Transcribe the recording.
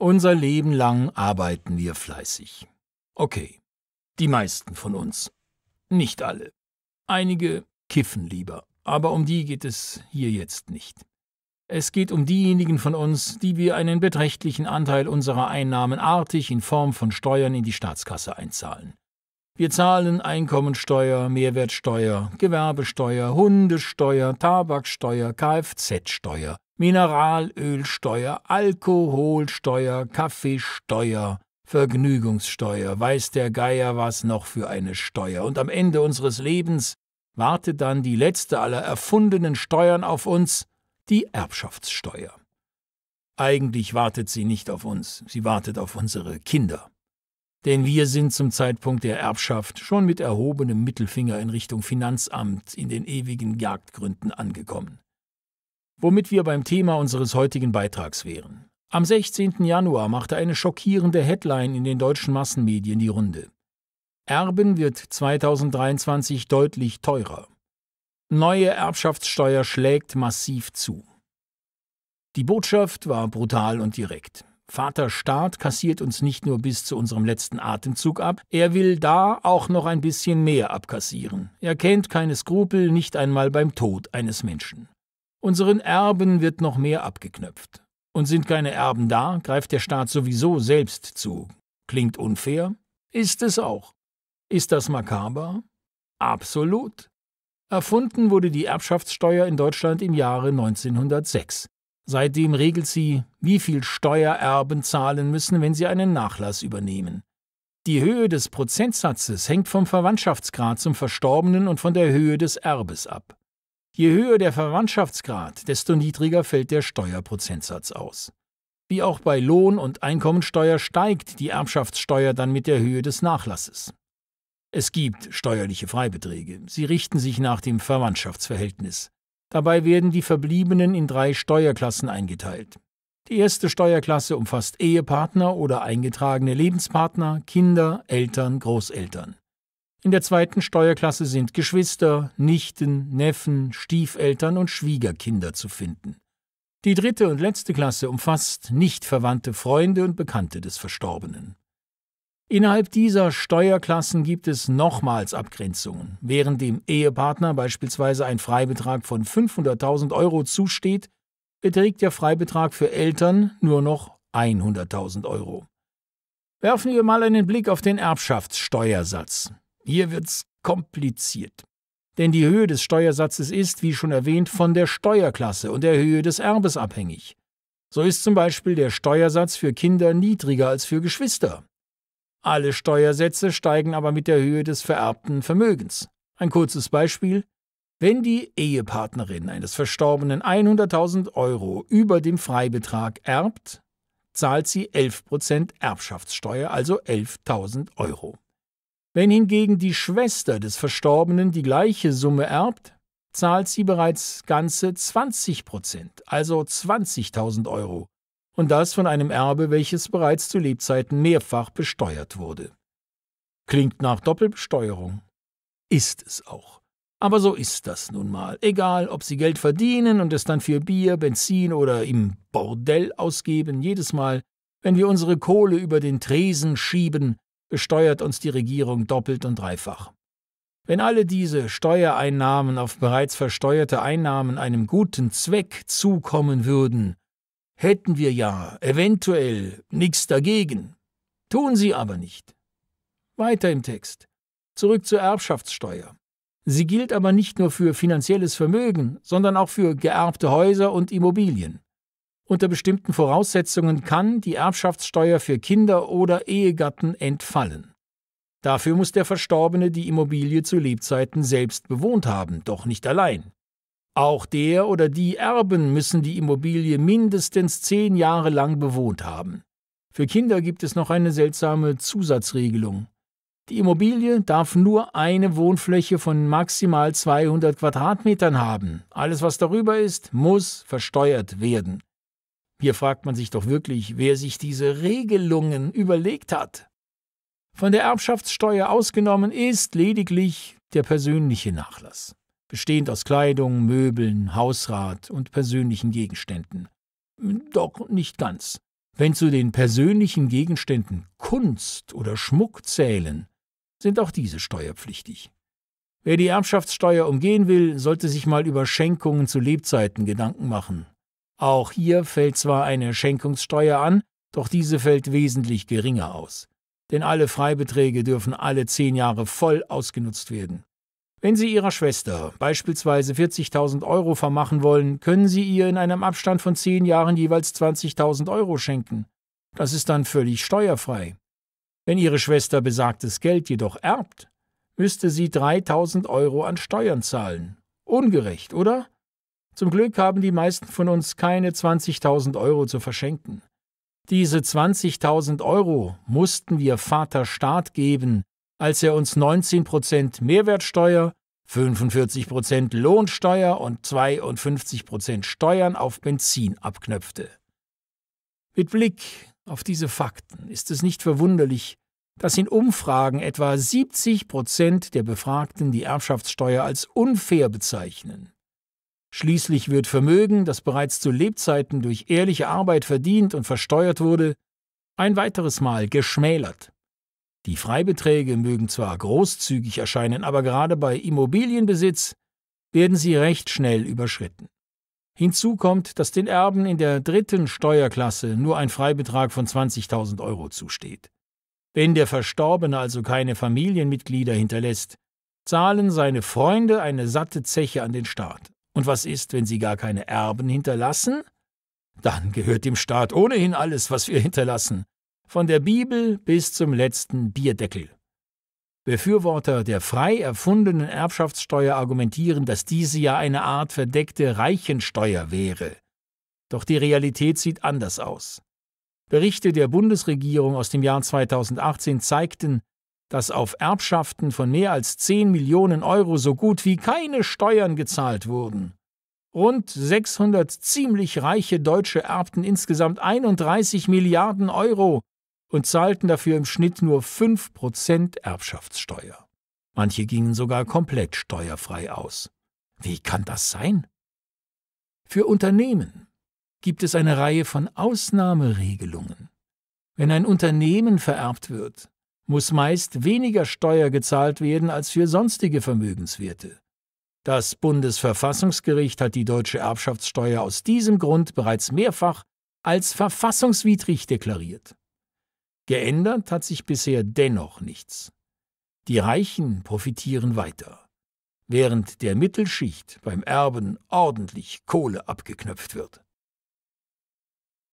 Unser Leben lang arbeiten wir fleißig. Okay, die meisten von uns. Nicht alle. Einige kiffen lieber, aber um die geht es hier jetzt nicht. Es geht um diejenigen von uns, die wir einen beträchtlichen Anteil unserer Einnahmen artig in Form von Steuern in die Staatskasse einzahlen. Wir zahlen Einkommensteuer, Mehrwertsteuer, Gewerbesteuer, Hundesteuer, Tabaksteuer, Kfz-Steuer, Mineralölsteuer, Alkoholsteuer, Kaffeesteuer, Vergnügungssteuer, weiß der Geier was noch für eine Steuer. Und am Ende unseres Lebens wartet dann die letzte aller erfundenen Steuern auf uns, die Erbschaftssteuer. Eigentlich wartet sie nicht auf uns, sie wartet auf unsere Kinder. Denn wir sind zum Zeitpunkt der Erbschaft schon mit erhobenem Mittelfinger in Richtung Finanzamt in den ewigen Jagdgründen angekommen. Womit wir beim Thema unseres heutigen Beitrags wären. Am 16. Januar machte eine schockierende Headline in den deutschen Massenmedien die Runde. Erben wird 2023 deutlich teurer. Neue Erbschaftssteuer schlägt massiv zu. Die Botschaft war brutal und direkt. Vater Staat kassiert uns nicht nur bis zu unserem letzten Atemzug ab, er will da auch noch ein bisschen mehr abkassieren. Er kennt keine Skrupel, nicht einmal beim Tod eines Menschen. Unseren Erben wird noch mehr abgeknöpft. Und sind keine Erben da, greift der Staat sowieso selbst zu. Klingt unfair? Ist es auch. Ist das makaber? Absolut. Erfunden wurde die Erbschaftssteuer in Deutschland im Jahre 1906. Seitdem regelt sie, wie viel Steuererben zahlen müssen, wenn sie einen Nachlass übernehmen. Die Höhe des Prozentsatzes hängt vom Verwandtschaftsgrad zum Verstorbenen und von der Höhe des Erbes ab. Je höher der Verwandtschaftsgrad, desto niedriger fällt der Steuerprozentsatz aus. Wie auch bei Lohn- und Einkommensteuer steigt die Erbschaftssteuer dann mit der Höhe des Nachlasses. Es gibt steuerliche Freibeträge. Sie richten sich nach dem Verwandtschaftsverhältnis. Dabei werden die Verbliebenen in drei Steuerklassen eingeteilt. Die erste Steuerklasse umfasst Ehepartner oder eingetragene Lebenspartner, Kinder, Eltern, Großeltern. In der zweiten Steuerklasse sind Geschwister, Nichten, Neffen, Stiefeltern und Schwiegerkinder zu finden. Die dritte und letzte Klasse umfasst nicht verwandte Freunde und Bekannte des Verstorbenen. Innerhalb dieser Steuerklassen gibt es nochmals Abgrenzungen. Während dem Ehepartner beispielsweise ein Freibetrag von 500.000 Euro zusteht, beträgt der Freibetrag für Eltern nur noch 100.000 Euro. Werfen wir mal einen Blick auf den Erbschaftssteuersatz. Hier wird's kompliziert. Denn die Höhe des Steuersatzes ist, wie schon erwähnt, von der Steuerklasse und der Höhe des Erbes abhängig. So ist zum Beispiel der Steuersatz für Kinder niedriger als für Geschwister. Alle Steuersätze steigen aber mit der Höhe des vererbten Vermögens. Ein kurzes Beispiel. Wenn die Ehepartnerin eines Verstorbenen 100.000 Euro über dem Freibetrag erbt, zahlt sie 11% Erbschaftssteuer, also 11.000 Euro. Wenn hingegen die Schwester des Verstorbenen die gleiche Summe erbt, zahlt sie bereits ganze 20 Prozent, also 20.000 Euro, und das von einem Erbe, welches bereits zu Lebzeiten mehrfach besteuert wurde. Klingt nach Doppelbesteuerung. Ist es auch. Aber so ist das nun mal, egal ob sie Geld verdienen und es dann für Bier, Benzin oder im Bordell ausgeben, jedes Mal, wenn wir unsere Kohle über den Tresen schieben, besteuert uns die Regierung doppelt und dreifach. Wenn alle diese Steuereinnahmen auf bereits versteuerte Einnahmen einem guten Zweck zukommen würden, hätten wir ja eventuell nichts dagegen. Tun sie aber nicht. Weiter im Text. Zurück zur Erbschaftssteuer. Sie gilt aber nicht nur für finanzielles Vermögen, sondern auch für geerbte Häuser und Immobilien. Unter bestimmten Voraussetzungen kann die Erbschaftssteuer für Kinder oder Ehegatten entfallen. Dafür muss der Verstorbene die Immobilie zu Lebzeiten selbst bewohnt haben, doch nicht allein. Auch der oder die Erben müssen die Immobilie mindestens zehn Jahre lang bewohnt haben. Für Kinder gibt es noch eine seltsame Zusatzregelung. Die Immobilie darf nur eine Wohnfläche von maximal 200 Quadratmetern haben. Alles, was darüber ist, muss versteuert werden. Hier fragt man sich doch wirklich, wer sich diese Regelungen überlegt hat. Von der Erbschaftssteuer ausgenommen ist lediglich der persönliche Nachlass, bestehend aus Kleidung, Möbeln, Hausrat und persönlichen Gegenständen. Doch nicht ganz. Wenn zu den persönlichen Gegenständen Kunst oder Schmuck zählen, sind auch diese steuerpflichtig. Wer die Erbschaftssteuer umgehen will, sollte sich mal über Schenkungen zu Lebzeiten Gedanken machen. Auch hier fällt zwar eine Schenkungssteuer an, doch diese fällt wesentlich geringer aus. Denn alle Freibeträge dürfen alle zehn Jahre voll ausgenutzt werden. Wenn Sie Ihrer Schwester beispielsweise 40.000 Euro vermachen wollen, können Sie ihr in einem Abstand von zehn Jahren jeweils 20.000 Euro schenken. Das ist dann völlig steuerfrei. Wenn Ihre Schwester besagtes Geld jedoch erbt, müsste sie 3.000 Euro an Steuern zahlen. Ungerecht, oder? Zum Glück haben die meisten von uns keine 20.000 Euro zu verschenken. Diese 20.000 Euro mussten wir Vater Staat geben, als er uns 19% Mehrwertsteuer, 45% Lohnsteuer und 52% Steuern auf Benzin abknöpfte. Mit Blick auf diese Fakten ist es nicht verwunderlich, dass in Umfragen etwa 70 der Befragten die Erbschaftssteuer als unfair bezeichnen. Schließlich wird Vermögen, das bereits zu Lebzeiten durch ehrliche Arbeit verdient und versteuert wurde, ein weiteres Mal geschmälert. Die Freibeträge mögen zwar großzügig erscheinen, aber gerade bei Immobilienbesitz werden sie recht schnell überschritten. Hinzu kommt, dass den Erben in der dritten Steuerklasse nur ein Freibetrag von 20.000 Euro zusteht. Wenn der Verstorbene also keine Familienmitglieder hinterlässt, zahlen seine Freunde eine satte Zeche an den Staat. Und was ist, wenn sie gar keine Erben hinterlassen? Dann gehört dem Staat ohnehin alles, was wir hinterlassen, von der Bibel bis zum letzten Bierdeckel. Befürworter der frei erfundenen Erbschaftssteuer argumentieren, dass diese ja eine Art verdeckte Reichensteuer wäre. Doch die Realität sieht anders aus. Berichte der Bundesregierung aus dem Jahr 2018 zeigten, dass auf Erbschaften von mehr als 10 Millionen Euro so gut wie keine Steuern gezahlt wurden. Rund 600 ziemlich reiche Deutsche erbten insgesamt 31 Milliarden Euro und zahlten dafür im Schnitt nur 5% Erbschaftssteuer. Manche gingen sogar komplett steuerfrei aus. Wie kann das sein? Für Unternehmen gibt es eine Reihe von Ausnahmeregelungen. Wenn ein Unternehmen vererbt wird, muss meist weniger Steuer gezahlt werden als für sonstige Vermögenswerte. Das Bundesverfassungsgericht hat die deutsche Erbschaftssteuer aus diesem Grund bereits mehrfach als verfassungswidrig deklariert. Geändert hat sich bisher dennoch nichts. Die Reichen profitieren weiter, während der Mittelschicht beim Erben ordentlich Kohle abgeknöpft wird.